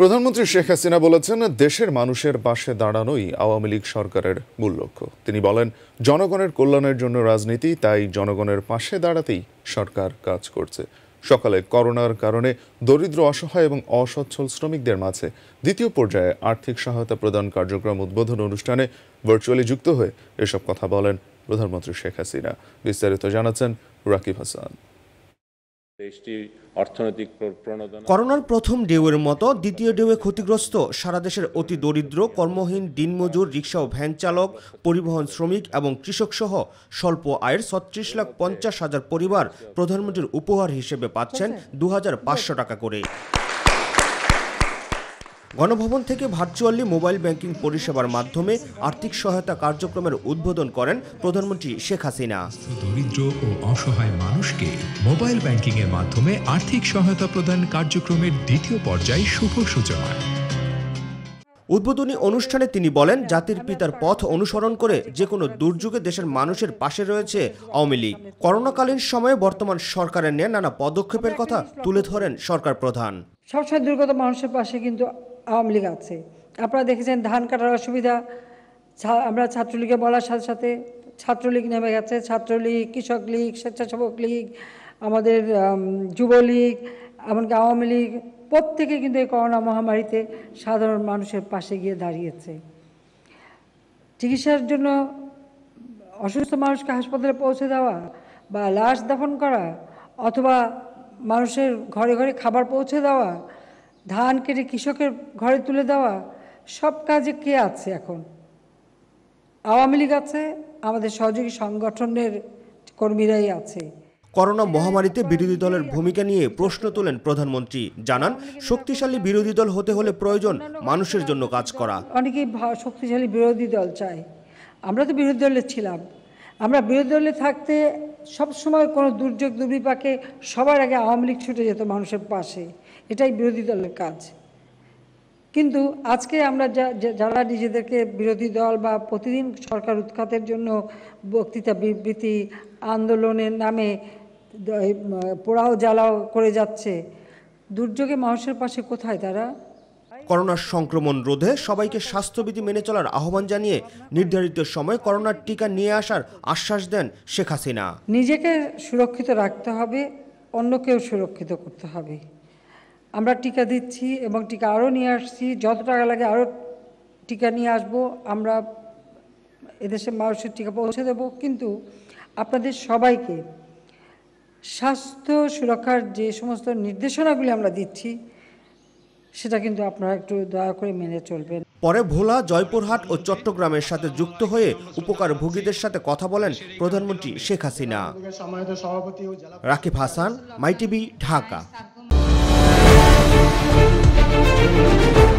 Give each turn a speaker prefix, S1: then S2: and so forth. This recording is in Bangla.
S1: প্রধানমন্ত্রী শেখ হাসিনা বলেছেন দেশের মানুষের পাশে দাঁড়ানোই আওয়ামী লীগ সরকারের মূল লক্ষ্য তিনি বলেন জনগণের কল্যাণের জন্য রাজনীতি তাই জনগণের পাশে দাঁড়াতেই সরকার কাজ করছে সকালে করোনার কারণে দরিদ্র অসহায় এবং অসচ্ছল শ্রমিকদের মাঝে দ্বিতীয় পর্যায়ে আর্থিক সহায়তা প্রদান কার্যক্রম উদ্বোধন অনুষ্ঠানে ভার্চুয়ালি যুক্ত হয়ে এসব কথা বলেন প্রধানমন্ত্রী শেখ হাসিনা বিস্তারিত জানাচ্ছেন রাকিব হাসান করোনার প্রথম ডেউয়ের মতো দ্বিতীয় ডেউয়ে ক্ষতিগ্রস্ত সারা দেশের অতি দরিদ্র কর্মহীন দিনমজুর রিক্সা ও ভ্যান চালক পরিবহন শ্রমিক এবং কৃষক সহ স্বল্প আয়ের ছত্রিশ লাখ পঞ্চাশ হাজার পরিবার প্রধানমন্ত্রীর উপহার হিসেবে পাচ্ছেন দু টাকা করে গণভবন থেকে ভার্চুয়ালি মোবাইল ব্যাংকিং পরিষেবার মাধ্যমে আর্থিক সহায়তা কার্যক্রমের উদ্বোধন করেন প্রধানমন্ত্রী শেখ হাসিনা দরিদ্র ও অসহায় মানুষকে মোবাইল ব্যাংকিং এর মাধ্যমে আর্থিক সহায়তা প্রদান কার্যক্রমের দ্বিতীয় পর্যায়ে শুভ সূচনা উদ্বোধনী অনুষ্ঠানে তিনি বলেন জাতির পিতার পথ অনুসরণ করে যে কোনো দুর্যোগে দেশের মানুষের পাশে রয়েছে আওয়ামী লীগ করোনাকালীন সময়ে বর্তমান সরকারের নিয়ে নানা পদক্ষেপের কথা তুলে ধরেন সরকার প্রধান
S2: সবসময় দুর্গত মানুষের পাশে কিন্তু আওয়ামী লীগ আছে আপনারা দেখেছেন ধান কাটার অসুবিধা আমরা ছাত্রলীগে বলার সাথে সাথে ছাত্রলীগ নেমে গেছে ছাত্রলীগ কৃষক লীগ স্বেচ্ছাসেবক লীগ আমাদের যুবলীগ এমনকি আওয়ামী লীগ প্রত্যেকে কিন্তু এই করোনা মহামারীতে সাধারণ মানুষের পাশে গিয়ে দাঁড়িয়েছে চিকিৎসার জন্য অসুস্থ মানুষকে হাসপাতালে পৌঁছে দেওয়া বা লাশ দাফন করা অথবা মানুষের ঘরে ঘরে খাবার পৌঁছে দেওয়া ধান কেটে কৃষকের ঘরে তুলে দেওয়া সব কাজে কে আছে এখন আওয়ামী লীগ আছে আমাদের সহযোগী সংগঠনের কর্মীরাই আছে করোনা
S1: মহামারীতে বিরোধী দলের ভূমিকা নিয়ে প্রশ্ন তোলেন প্রধানমন্ত্রী জানান শক্তিশালী বিরোধী দল হতে হলে প্রয়োজন মানুষের জন্য কাজ করা
S2: অনেকেই শক্তিশালী বিরোধী দল চায় আমরা তো বিরোধী দলে ছিলাম আমরা বিরোধী দলে থাকতে সবসময় কোনো দুর্যোগ দুর্বিপাকে সবার আগে আওয়ামী লীগ ছুটে যেত মানুষের পাশে এটাই বিরোধী দলের কাজ কিন্তু আজকে আমরা যা যারা নিজেদেরকে বিরোধী দল বা প্রতিদিন সরকার উৎখাতের জন্য বক্তৃতা বিবৃতি আন্দোলনের নামে পোড়াও জ্বালাও করে যাচ্ছে দুর্যোগে মানুষের পাশে কোথায় তারা
S1: করোনার সংক্রমণ রোধে সবাইকে স্বাস্থ্যবিধি মেনে চলার আহ্বান জানিয়ে নির্ধারিত সময় করোনার টিকা নিয়ে আসার আশ্বাস দেন শেখ হাসিনা
S2: নিজেকে সুরক্ষিত রাখতে হবে অন্যকেও সুরক্ষিত করতে হবে আমরা টিকা দিচ্ছি এবং টিকা আরও নিয়ে আসছি যত টাকা লাগে আরও টিকা নিয়ে আসব আমরা এদেশের মানুষের টিকা পৌঁছে দেব কিন্তু আপনাদের সবাইকে স্বাস্থ্য সুরক্ষার যে সমস্ত নির্দেশনাগুলি আমরা দিচ্ছি সেটা কিন্তু আপনারা একটু দয়া করে মেনে চলবেন
S1: পরে ভোলা জয়পুরহাট ও চট্টগ্রামের সাথে যুক্ত হয়ে উপকার ভোগীদের সাথে কথা বলেন প্রধানমন্ত্রী শেখ হাসিনা রাকিব হাসান মাইটিভি ঢাকা